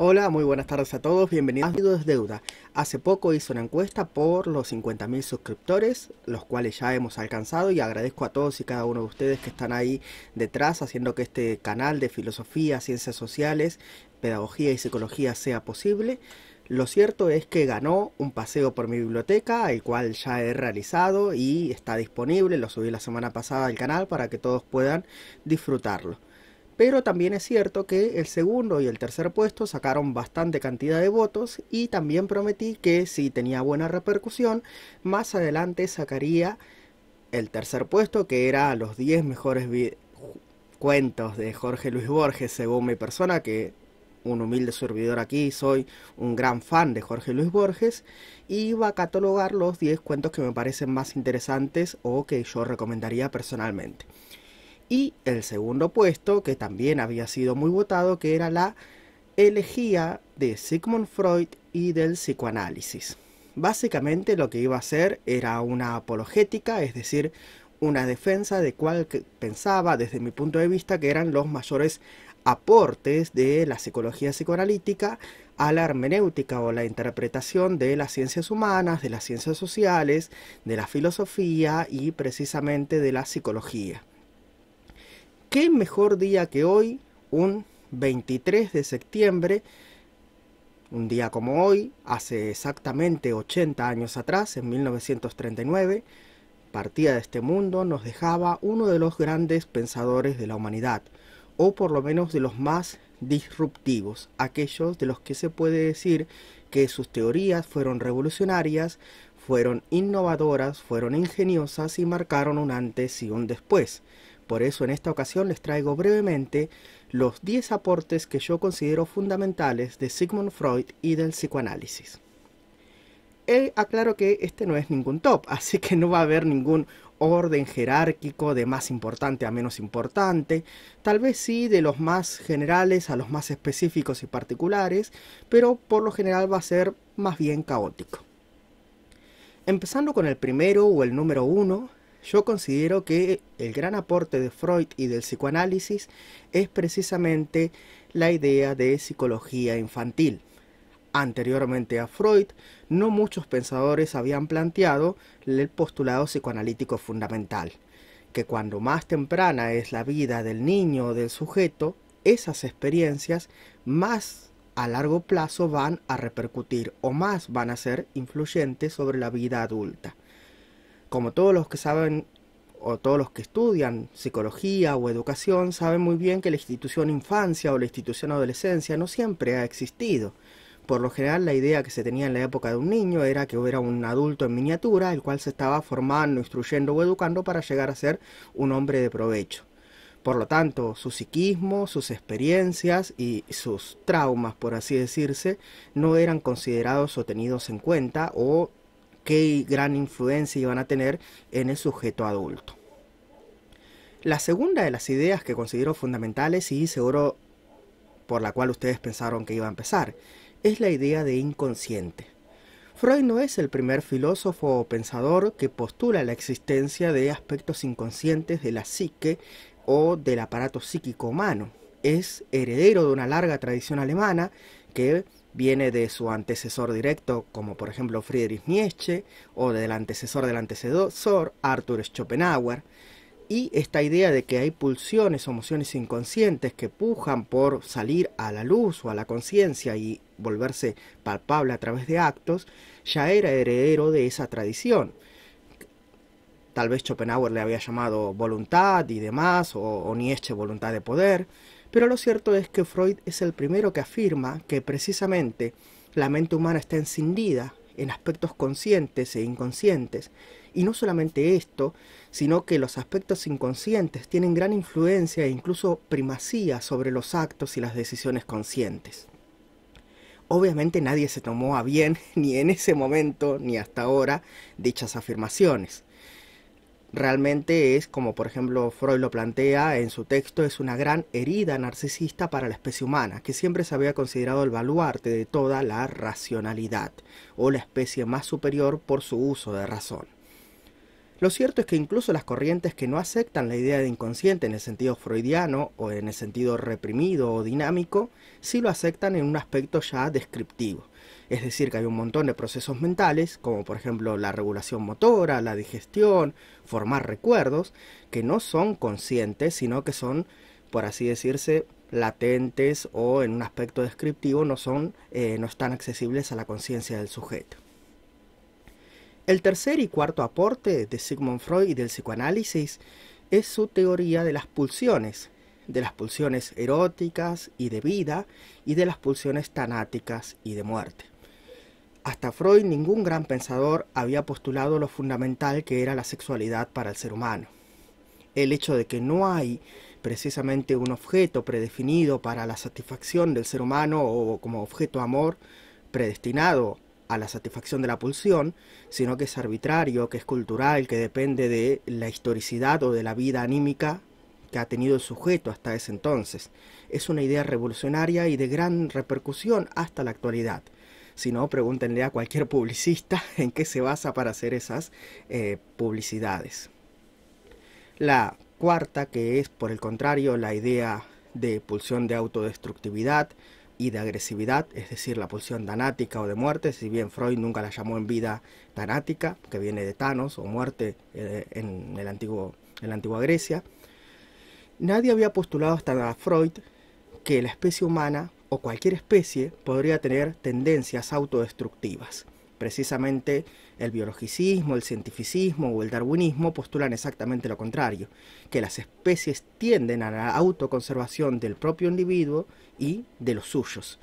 Hola, muy buenas tardes a todos, bienvenidos a Deuda. Hace poco hice una encuesta por los 50.000 suscriptores, los cuales ya hemos alcanzado y agradezco a todos y cada uno de ustedes que están ahí detrás haciendo que este canal de filosofía, ciencias sociales, pedagogía y psicología sea posible. Lo cierto es que ganó un paseo por mi biblioteca, el cual ya he realizado y está disponible, lo subí la semana pasada al canal para que todos puedan disfrutarlo. Pero también es cierto que el segundo y el tercer puesto sacaron bastante cantidad de votos y también prometí que si tenía buena repercusión, más adelante sacaría el tercer puesto que era los 10 mejores cuentos de Jorge Luis Borges, según mi persona, que un humilde servidor aquí, soy un gran fan de Jorge Luis Borges y va a catalogar los 10 cuentos que me parecen más interesantes o que yo recomendaría personalmente. Y el segundo puesto, que también había sido muy votado, que era la elegía de Sigmund Freud y del psicoanálisis. Básicamente lo que iba a hacer era una apologética, es decir, una defensa de cuál pensaba desde mi punto de vista que eran los mayores aportes de la psicología psicoanalítica a la hermenéutica o la interpretación de las ciencias humanas, de las ciencias sociales, de la filosofía y precisamente de la psicología qué mejor día que hoy, un 23 de septiembre, un día como hoy, hace exactamente 80 años atrás, en 1939, partía de este mundo, nos dejaba uno de los grandes pensadores de la humanidad, o por lo menos de los más disruptivos, aquellos de los que se puede decir que sus teorías fueron revolucionarias, fueron innovadoras, fueron ingeniosas y marcaron un antes y un después. Por eso en esta ocasión les traigo brevemente los 10 aportes que yo considero fundamentales de Sigmund Freud y del psicoanálisis. Él aclaro que este no es ningún top, así que no va a haber ningún orden jerárquico de más importante a menos importante, tal vez sí de los más generales a los más específicos y particulares, pero por lo general va a ser más bien caótico. Empezando con el primero o el número uno, yo considero que el gran aporte de Freud y del psicoanálisis es precisamente la idea de psicología infantil. Anteriormente a Freud, no muchos pensadores habían planteado el postulado psicoanalítico fundamental, que cuando más temprana es la vida del niño o del sujeto, esas experiencias más a largo plazo van a repercutir o más van a ser influyentes sobre la vida adulta como todos los que saben o todos los que estudian psicología o educación saben muy bien que la institución infancia o la institución adolescencia no siempre ha existido. Por lo general la idea que se tenía en la época de un niño era que hubiera un adulto en miniatura, el cual se estaba formando, instruyendo o educando para llegar a ser un hombre de provecho. Por lo tanto, su psiquismo, sus experiencias y sus traumas, por así decirse, no eran considerados o tenidos en cuenta o qué gran influencia iban a tener en el sujeto adulto. La segunda de las ideas que considero fundamentales y seguro por la cual ustedes pensaron que iba a empezar es la idea de inconsciente. Freud no es el primer filósofo o pensador que postula la existencia de aspectos inconscientes de la psique o del aparato psíquico humano. Es heredero de una larga tradición alemana que viene de su antecesor directo, como por ejemplo Friedrich Nietzsche, o del antecesor del antecesor, Arthur Schopenhauer, y esta idea de que hay pulsiones o emociones inconscientes que pujan por salir a la luz o a la conciencia y volverse palpable a través de actos, ya era heredero de esa tradición. Tal vez Schopenhauer le había llamado voluntad y demás, o, Nietzsche voluntad de poder, pero lo cierto es que Freud es el primero que afirma que precisamente la mente humana está encendida en aspectos conscientes e inconscientes. Y no solamente esto, sino que los aspectos inconscientes tienen gran influencia e incluso primacía sobre los actos y las decisiones conscientes. Obviamente nadie se tomó a bien, ni en ese momento, ni hasta ahora, dichas afirmaciones. Realmente es, como por ejemplo Freud lo plantea en su texto, es una gran herida narcisista para la especie humana, que siempre se había considerado el baluarte de toda la racionalidad, o la especie más superior por su uso de razón. Lo cierto es que incluso las corrientes que no aceptan la idea de inconsciente en el sentido freudiano o en el sentido reprimido o dinámico, sí lo aceptan en un aspecto ya descriptivo, es decir, que hay un montón de procesos mentales, como por ejemplo la regulación motora, la digestión, formar recuerdos, que no son conscientes, sino que son, por así decirse, latentes o en un aspecto descriptivo no eh, no están accesibles a la conciencia del sujeto. El tercer y cuarto aporte de Sigmund Freud y del psicoanálisis es su teoría de las pulsiones, de las pulsiones eróticas y de vida y de las pulsiones tanáticas y de muerte. Hasta Freud ningún gran pensador había postulado lo fundamental que era la sexualidad para el ser humano. El hecho de que no hay precisamente un objeto predefinido para la satisfacción del ser humano o como objeto amor predestinado a la satisfacción de la pulsión, sino que es arbitrario, que es cultural, que depende de la historicidad o de la vida anímica que ha tenido el sujeto hasta ese entonces. Es una idea revolucionaria y de gran repercusión hasta la actualidad. Si no, pregúntenle a cualquier publicista en qué se basa para hacer esas eh, publicidades. La cuarta, que es por el contrario la idea de pulsión de autodestructividad y de agresividad, es decir, la pulsión danática o de muerte, si bien Freud nunca la llamó en vida danática, que viene de Thanos o muerte eh, en, el antiguo, en la antigua Grecia. Nadie había postulado hasta Freud que la especie humana o cualquier especie podría tener tendencias autodestructivas. Precisamente el biologicismo, el cientificismo o el darwinismo postulan exactamente lo contrario, que las especies tienden a la autoconservación del propio individuo y de los suyos.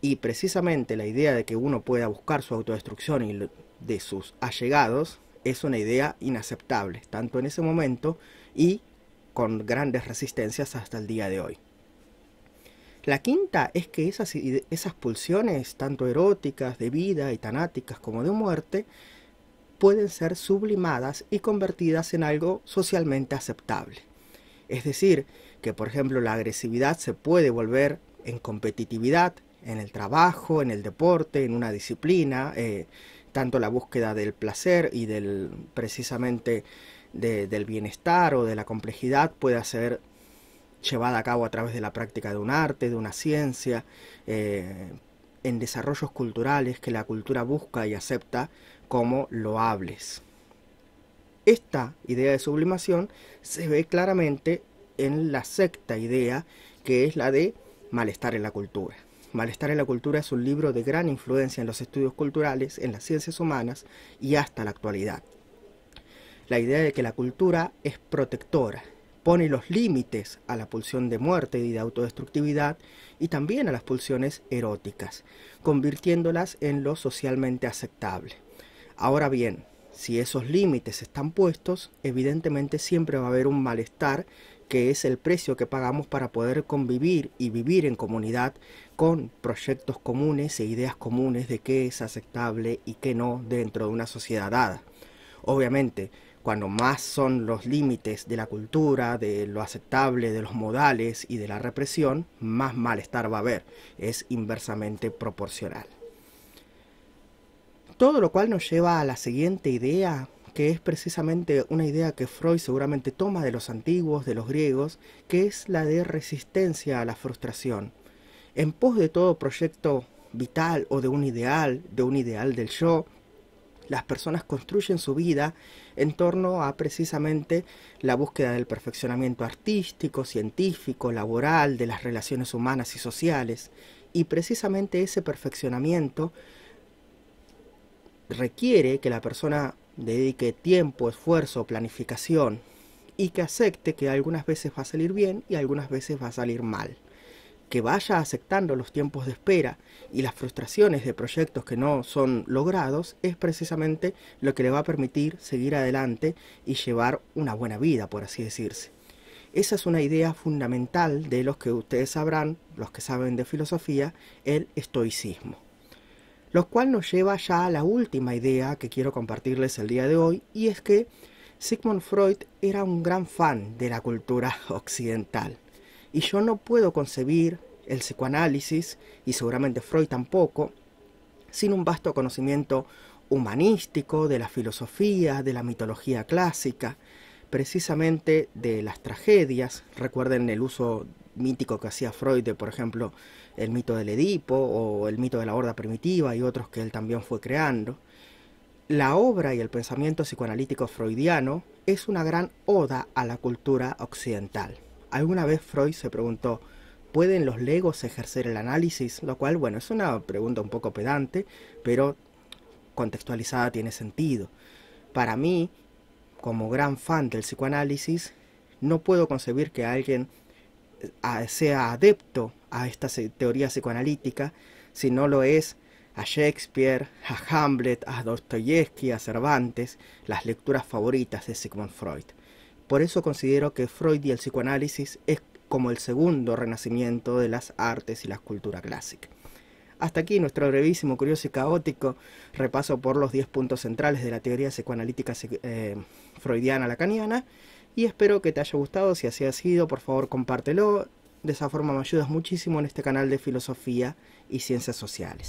Y precisamente la idea de que uno pueda buscar su autodestrucción y de sus allegados es una idea inaceptable, tanto en ese momento y con grandes resistencias hasta el día de hoy. La quinta es que esas, esas pulsiones, tanto eróticas, de vida y tanáticas como de muerte, pueden ser sublimadas y convertidas en algo socialmente aceptable. Es decir, que por ejemplo la agresividad se puede volver en competitividad, en el trabajo, en el deporte, en una disciplina, eh, tanto la búsqueda del placer y del precisamente del bienestar o de la complejidad puede hacer llevada a cabo a través de la práctica de un arte, de una ciencia, eh, en desarrollos culturales que la cultura busca y acepta como loables. Esta idea de sublimación se ve claramente en la sexta idea, que es la de malestar en la cultura. Malestar en la cultura es un libro de gran influencia en los estudios culturales, en las ciencias humanas y hasta la actualidad. La idea de que la cultura es protectora, pone los límites a la pulsión de muerte y de autodestructividad y también a las pulsiones eróticas, convirtiéndolas en lo socialmente aceptable. Ahora bien, si esos límites están puestos, evidentemente siempre va a haber un malestar que es el precio que pagamos para poder convivir y vivir en comunidad con proyectos comunes e ideas comunes de qué es aceptable y qué no dentro de una sociedad dada. Obviamente, cuando más son los límites de la cultura, de lo aceptable, de los modales y de la represión, más malestar va a haber. Es inversamente proporcional. Todo lo cual nos lleva a la siguiente idea, que es precisamente una idea que Freud seguramente toma de los antiguos, de los griegos, que es la de resistencia a la frustración. En pos de todo proyecto vital o de un ideal, de un ideal del yo, las personas construyen su vida en torno a precisamente la búsqueda del perfeccionamiento artístico, científico, laboral, de las relaciones humanas y sociales. Y precisamente ese perfeccionamiento requiere que la persona dedique tiempo, esfuerzo, planificación y que acepte que algunas veces va a salir bien y algunas veces va a salir mal que vaya aceptando los tiempos de espera y las frustraciones de proyectos que no son logrados es precisamente lo que le va a permitir seguir adelante y llevar una buena vida, por así decirse. Esa es una idea fundamental de los que ustedes sabrán, los que saben de filosofía, el estoicismo. Lo cual nos lleva ya a la última idea que quiero compartirles el día de hoy, y es que Sigmund Freud era un gran fan de la cultura occidental. Y yo no puedo concebir el psicoanálisis, y seguramente Freud tampoco, sin un vasto conocimiento humanístico, de la filosofía, de la mitología clásica, precisamente de las tragedias. Recuerden el uso mítico que hacía Freud de, por ejemplo, el mito del Edipo o el mito de la horda primitiva y otros que él también fue creando. La obra y el pensamiento psicoanalítico freudiano es una gran oda a la cultura occidental. ¿Alguna vez Freud se preguntó, ¿pueden los legos ejercer el análisis? Lo cual, bueno, es una pregunta un poco pedante, pero contextualizada tiene sentido. Para mí, como gran fan del psicoanálisis, no puedo concebir que alguien eh, sea adepto a esta teoría psicoanalítica si no lo es a Shakespeare, a Hamlet, a Dostoyevsky, a Cervantes, las lecturas favoritas de Sigmund Freud. Por eso considero que Freud y el psicoanálisis es como el segundo renacimiento de las artes y la cultura clásica. Hasta aquí nuestro brevísimo, curioso y caótico repaso por los 10 puntos centrales de la teoría psicoanalítica eh, freudiana lacaniana y espero que te haya gustado. Si así ha sido, por favor compártelo. De esa forma me ayudas muchísimo en este canal de filosofía y ciencias sociales.